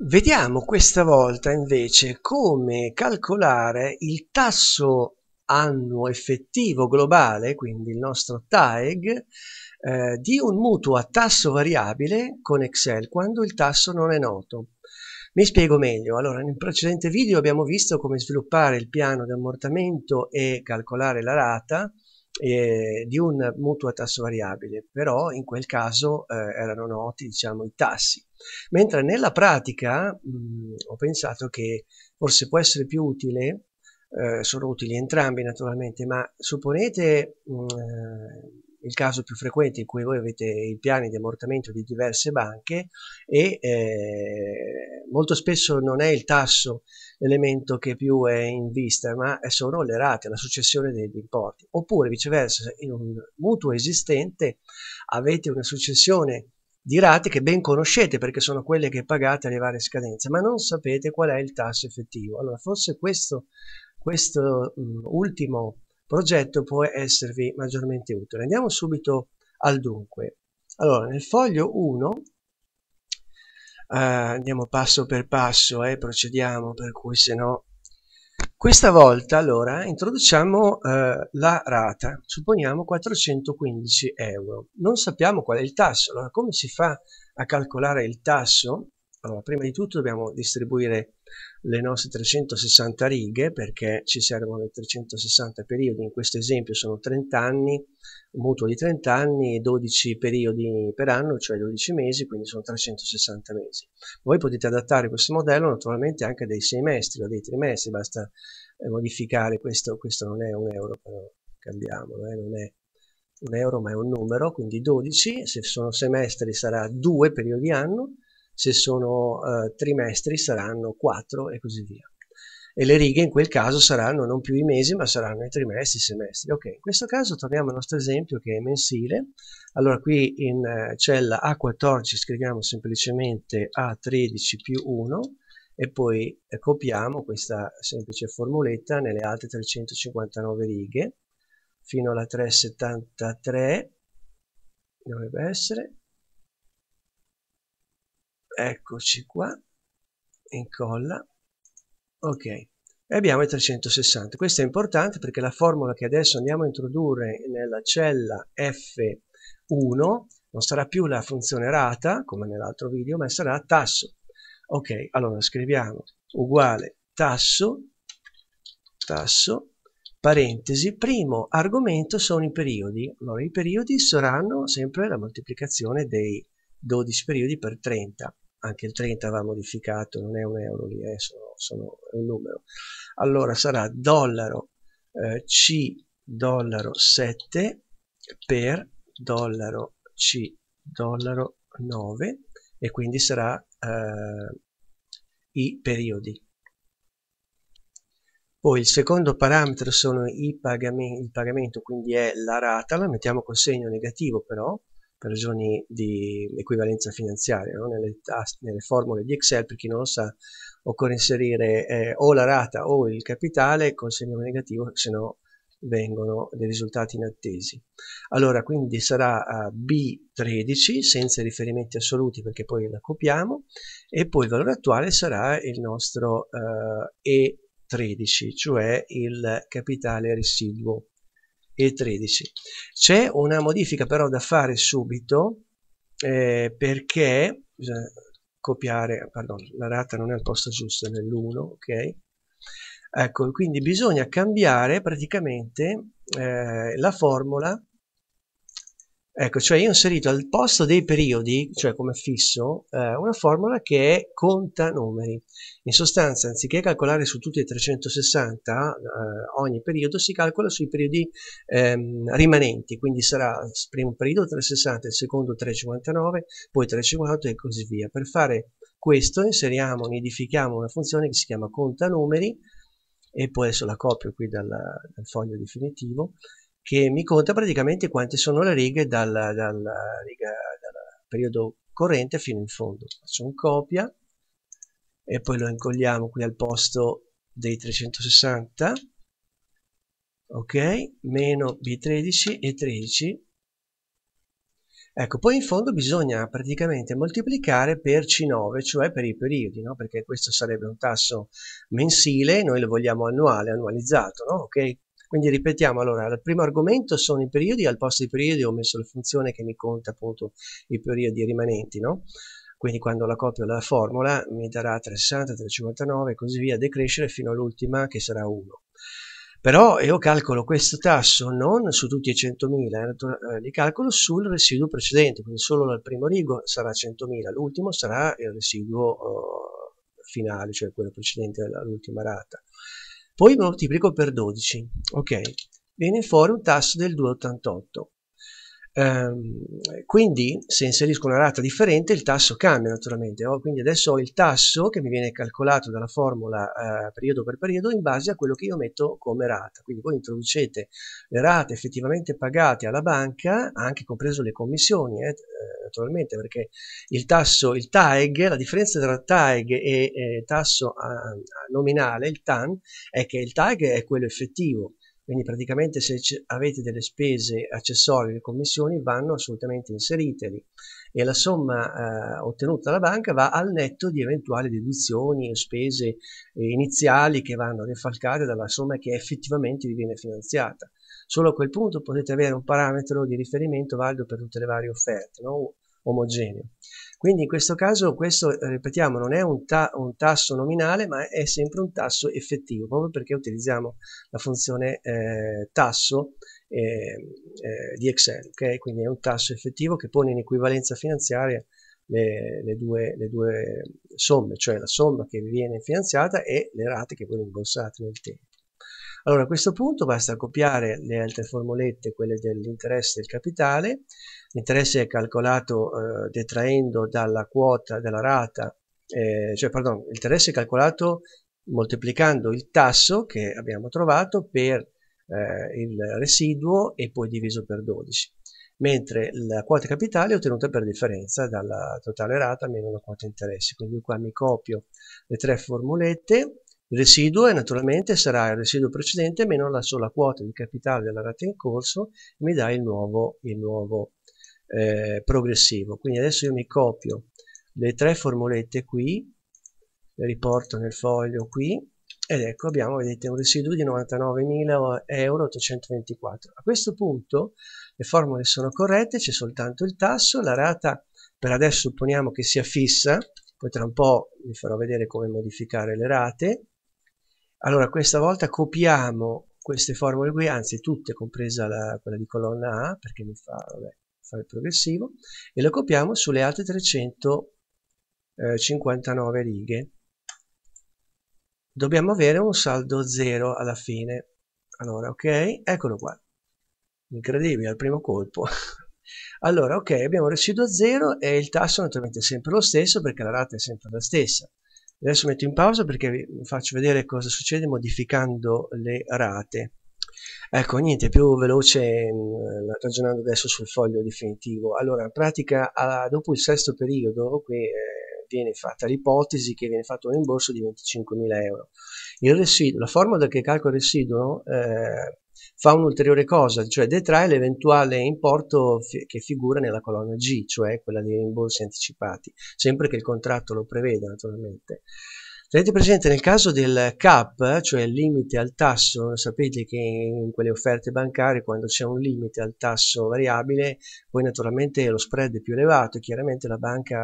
Vediamo questa volta invece come calcolare il tasso annuo effettivo globale, quindi il nostro TAEG, eh, di un mutuo a tasso variabile con Excel quando il tasso non è noto. Mi spiego meglio. Allora, nel precedente video abbiamo visto come sviluppare il piano di ammortamento e calcolare la rata eh, di un mutuo a tasso variabile, però in quel caso eh, erano noti diciamo, i tassi. Mentre nella pratica mh, mm, ho pensato che forse può essere più utile, eh, sono utili entrambi naturalmente, ma supponete mh, mm, eh, il caso più frequente in cui voi avete i piani di ammortamento di diverse banche e eh, molto spesso non è il tasso l'elemento che più è in vista, ma sono le rate, la successione degli importi. Oppure viceversa, in un mutuo esistente avete una successione di rate che ben conoscete perché sono quelle che pagate alle varie scadenze, ma non sapete qual è il tasso effettivo. Allora, forse questo, questo mh, ultimo progetto può esservi maggiormente utile. Andiamo subito al dunque. Allora, nel foglio 1 Uh, andiamo passo per passo e eh, procediamo, per cui se no... Questa volta allora introduciamo uh, la rata, supponiamo 415 euro. Non sappiamo qual è il tasso, allora come si fa a calcolare il tasso? Allora, prima di tutto dobbiamo distribuire le nostre 360 righe perché ci servono 360 periodi, in questo esempio sono 30 anni, mutuo di 30 anni, 12 periodi per anno, cioè 12 mesi, quindi sono 360 mesi. Voi potete adattare questo modello naturalmente anche dei semestri o dei trimestri, basta eh, modificare questo, questo non è un euro, però cambiamolo, eh, non è un euro ma è un numero, quindi 12, se sono semestri sarà 2 periodi anno, se sono eh, trimestri saranno 4 e così via e le righe in quel caso saranno non più i mesi ma saranno i trimestri, i semestri. Ok, in questo caso torniamo al nostro esempio che è mensile, allora qui in eh, cella A14 scriviamo semplicemente A13 più 1 e poi eh, copiamo questa semplice formuletta nelle altre 359 righe fino alla 373 dovrebbe essere eccoci qua incolla ok e abbiamo i 360 questo è importante perché la formula che adesso andiamo a introdurre nella cella F1 non sarà più la funzione rata come nell'altro video ma sarà tasso ok allora scriviamo uguale tasso tasso parentesi primo argomento sono i periodi allora i periodi saranno sempre la moltiplicazione dei 12 periodi per 30 anche il 30 va modificato, non è un euro lì, eh, sono, sono, è un numero. Allora sarà dollaro eh, C dollaro 7 per dollaro C dollaro 9 e quindi sarà eh, i periodi. Poi il secondo parametro sono i pagamenti, il pagamento quindi è la rata, la mettiamo col segno negativo però, per ragioni di equivalenza finanziaria. No? Nelle, nelle, formule di Excel, per chi non lo sa, occorre inserire eh, o la rata o il capitale con segno negativo, se no vengono dei risultati inattesi. Allora, quindi sarà eh, B13 senza riferimenti assoluti perché poi la copiamo e poi il valore attuale sarà il nostro eh, E13, cioè il capitale residuo il 13. C'è una modifica però da fare subito eh, perché bisogna copiare, pardon, la data non è al posto giusto, è nell'1, ok? Ecco, quindi bisogna cambiare praticamente eh, la formula Ecco, cioè io ho inserito al posto dei periodi, cioè come fisso, eh, una formula che è conta numeri. In sostanza, anziché calcolare su tutti i 360 eh, ogni periodo, si calcola sui periodi ehm, rimanenti, quindi sarà il primo periodo 360, il secondo 359, poi 350 e così via. Per fare questo inseriamo, nidifichiamo una funzione che si chiama conta numeri, e poi adesso la copio qui dal, dal foglio definitivo che mi conta praticamente quante sono le righe dal, dal, dal, dal periodo corrente fino in fondo. Faccio un copia e poi lo incolliamo qui al posto dei 360 ok meno b13 e 13 ecco poi in fondo bisogna praticamente moltiplicare per c9 cioè per i periodi no? perché questo sarebbe un tasso mensile noi lo vogliamo annuale annualizzato no? ok quindi ripetiamo, allora, il primo argomento sono i periodi, al posto dei periodi ho messo la funzione che mi conta appunto i periodi rimanenti, no? Quindi quando la copio la formula mi darà 360, 359 e così via, decrescere fino all'ultima che sarà 1 però io calcolo questo tasso non su tutti i 100.000, eh, eh, li calcolo sul residuo precedente, quindi solo dal primo rigo sarà 100.000, l'ultimo sarà il residuo eh, finale, cioè quello precedente all'ultima rata poi moltiplico per 12 ok viene fuori un tasso del 2,88 Ehm, quindi se inserisco una rata differente il tasso cambia naturalmente, oh, quindi adesso ho il tasso che mi viene calcolato dalla formula eh, periodo per periodo in base a quello che io metto come rata, quindi voi introducete le rate effettivamente pagate alla banca, anche compreso le commissioni eh, eh, naturalmente perché il tasso, il TAEG, la differenza tra TAEG e eh, tasso ah, nominale, il TAN, è che il TAEG è quello effettivo quindi praticamente se avete delle spese accessorie, le commissioni vanno assolutamente inseriteli e la somma eh, ottenuta dalla banca va al netto di eventuali deduzioni o spese eh, iniziali che vanno defalcate dalla somma che effettivamente vi viene finanziata. Solo a quel punto potete avere un parametro di riferimento valido per tutte le varie offerte. No? omogeneo. Quindi in questo caso questo, eh, ripetiamo, non è un, ta un, tasso nominale, ma è sempre un tasso effettivo, proprio perché utilizziamo la funzione eh, tasso eh, eh, di Excel, okay? quindi è un tasso effettivo che pone in equivalenza finanziaria le, le, due, le, due, somme, cioè la somma che viene finanziata e le rate che voi rimborsate nel tempo. Allora a questo punto basta copiare le altre formulette, quelle dell'interesse del capitale, L'interesse è calcolato eh, detraendo dalla quota della rata, eh, cioè pardon, l'interesse è calcolato moltiplicando il tasso che abbiamo trovato per eh, il residuo e poi diviso per 12, mentre la quota capitale è ottenuta per differenza dalla totale rata meno la quota interessi. Quindi qua mi copio le tre formulette il residuo è, naturalmente sarà il residuo precedente meno la sola quota di capitale della rata in corso e mi dà il nuovo, il nuovo eh, progressivo. Quindi adesso io mi copio le tre formulette qui, le riporto nel foglio qui, ed ecco abbiamo, vedete, un residuo di 99.824 euro. A questo punto le formule sono corrette, c'è soltanto il tasso, la rata per adesso supponiamo che sia fissa, poi tra un po' vi farò vedere come modificare le rate. Allora, questa volta copiamo queste formule qui, anzi tutte, compresa la, quella di colonna A, perché mi fa, vabbè, fare progressivo e lo copiamo sulle altre 359 eh, righe dobbiamo avere un saldo 0 alla fine allora ok eccolo qua incredibile al primo colpo allora ok abbiamo residuo 0 e il tasso naturalmente è sempre lo stesso perché la rata è sempre la stessa adesso metto in pausa perché vi faccio vedere cosa succede modificando le rate Ecco, niente, più veloce mm, ragionando adesso sul foglio definitivo. Allora, in pratica, dopo il sesto periodo, qui eh, viene fatta l'ipotesi che viene fatto un rimborso di 25.000 euro. Il residuo, la formula che calcola il residuo eh, fa un'ulteriore cosa, cioè detrae l'eventuale importo fi- che figura nella colonna G, cioè quella dei rimborsi anticipati, sempre che il contratto lo preveda, naturalmente. Tenete presente nel caso del CAP, cioè il limite al tasso, sapete che in quelle offerte bancarie quando c'è un limite al tasso variabile, poi naturalmente lo spread è più elevato e chiaramente la banca,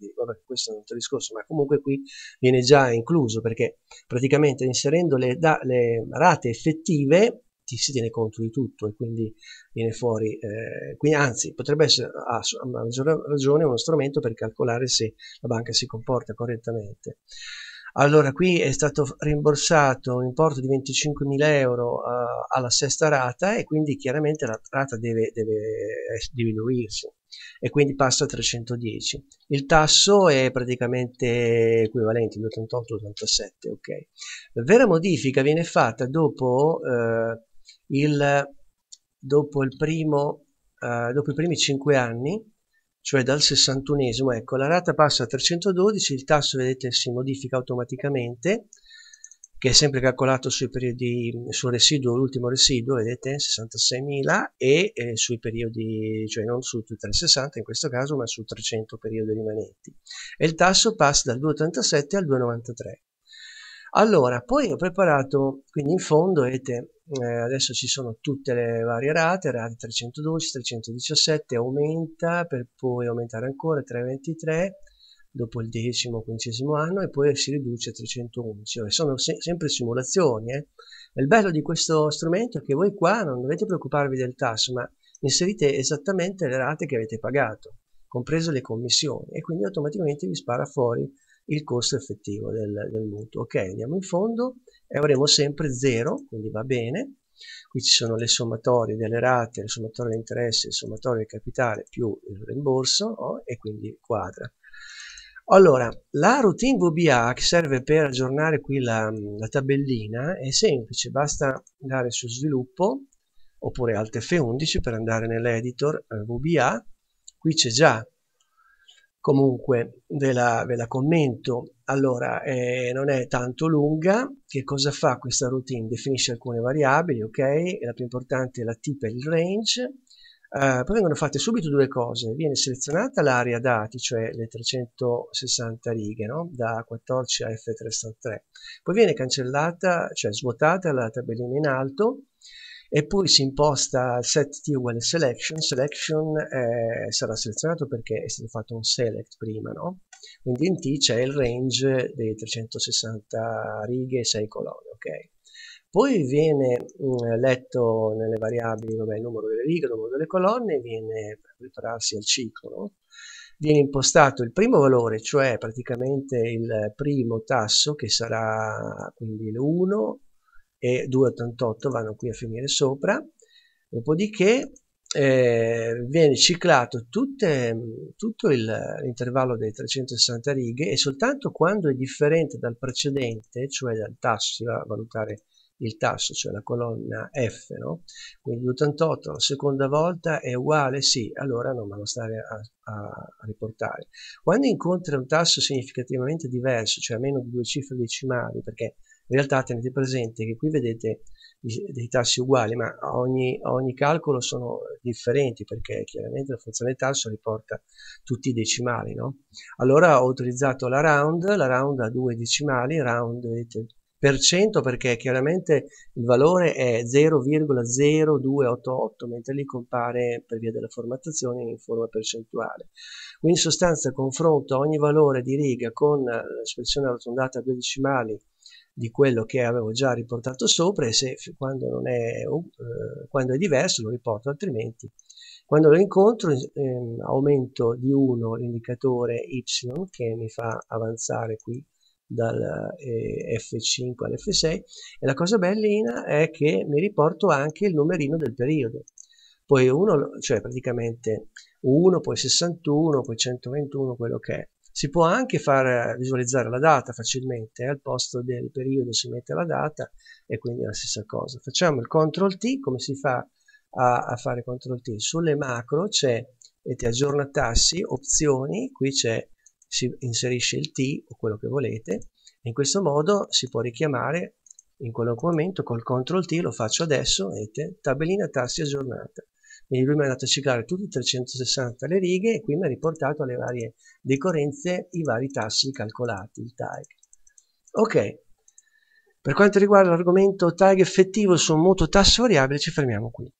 eh, vabbè questo è un altro discorso, ma comunque qui viene già incluso perché praticamente inserendo le, da, le rate effettive ti, si tiene conto di tutto e quindi viene fuori, eh, quindi anzi potrebbe essere a, a maggior ragione uno strumento per calcolare se la banca si comporta correttamente. Allora, qui è stato rimborsato un importo di 25.000 euro uh, alla sesta rata e quindi chiaramente la rata deve, deve, eh, diminuirsi e quindi passa a 310. Il tasso è praticamente equivalente, 288-87, ok. La vera modifica viene fatta dopo uh, il, dopo, il primo, eh, dopo i primi 5 anni, cioè dal 61esimo, ecco, la rata passa a 312, il tasso, vedete, si modifica automaticamente, che è sempre calcolato sui periodi, sul residuo, l'ultimo residuo, vedete, 66.000 e eh, sui periodi, cioè non su 360 in questo caso, ma su 300 periodi rimanenti. E il tasso passa dal 2,87 al 2,93. Allora, poi ho preparato, quindi in fondo avete, eh, adesso ci sono tutte le varie rate, rate 312, 317, aumenta per poi aumentare ancora 323 dopo il decimo, quindicesimo anno e poi si riduce a 311. Cioè, sono se sempre simulazioni. Eh. Il bello di questo strumento è che voi qua non dovete preoccuparvi del tasso, ma inserite esattamente le rate che avete pagato, compreso le commissioni e quindi automaticamente vi spara fuori il costo effettivo del, del mutuo. Ok, andiamo in fondo e avremo sempre 0, quindi va bene. Qui ci sono le sommatorie delle rate, le sommatorie di interesse, le sommatorie del capitale più il rimborso oh, e quindi quadra. Allora, la routine VBA che serve per aggiornare qui la, la tabellina è semplice, basta andare su sviluppo oppure Alt F11 per andare nell'editor eh, VBA, qui c'è già comunque ve la, ve la commento. Allora, eh, non è tanto lunga. Che cosa fa questa routine? Definisce alcune variabili, ok? La più importante è la tip e il range. Uh, poi vengono fatte subito due cose, viene selezionata l'area dati, cioè le 360 righe, no? da 14 a F363, poi viene cancellata, cioè svuotata la tabellina in alto, e poi si imposta set t uguale selection, selection eh, sarà selezionato perché è stato fatto un select prima, no? Quindi in t c'è il range dei 360 righe e 6 colonne, ok? Poi viene mh, mm, letto nelle variabili vabbè, il numero delle righe, il numero delle colonne, viene per prepararsi al ciclo, no? viene impostato il primo valore, cioè praticamente il primo tasso che sarà quindi l'1 e 2,88 vanno qui a finire sopra, dopodiché eh, viene ciclato tutte, tutto l'intervallo delle 360 righe e soltanto quando è differente dal precedente, cioè dal tasso, si va a valutare il tasso, cioè la colonna F, no? quindi 88 la seconda volta è uguale, sì, allora non vanno a stare a, a riportare. Quando incontra un tasso significativamente diverso, cioè a meno di due cifre decimali, perché in realtà tenete presente che qui vedete dei tassi uguali, ma ogni, ogni calcolo sono differenti perché chiaramente la funzione tasso riporta tutti i decimali. No? Allora ho utilizzato la round, la round ha due decimali, round vedete per cento perché chiaramente il valore è 0,0288 mentre lì compare per via della formattazione in forma percentuale quindi in sostanza confronto ogni valore di riga con l'espressione arrotondata a due decimali di quello che avevo già riportato sopra e se quando, non è, eh, quando è diverso lo riporto altrimenti quando lo incontro ehm, aumento di 1 l'indicatore y che mi fa avanzare qui dal eh, F5 all'F6 e la cosa bellina è che mi riporto anche il numerino del periodo poi 1, cioè praticamente 1, poi 61, poi 121, quello che è si può anche far visualizzare la data facilmente, eh? al posto del periodo si mette la data e quindi è la stessa cosa. Facciamo il CTRL T, come si fa a, a fare CTRL T? Sulle macro c'è aggiorna tassi, opzioni, qui c'è si inserisce il T o quello che volete, in questo modo si può richiamare in qualunque momento col CTRL T, lo faccio adesso, vedete, tabellina tassi aggiornata quindi lui mi ha dato a cercare tutte 360 le righe e qui mi ha riportato alle varie decorrenze i vari tassi calcolati, il tag. Ok, per quanto riguarda l'argomento tag effettivo su un mutuo tasso variabile ci fermiamo qui.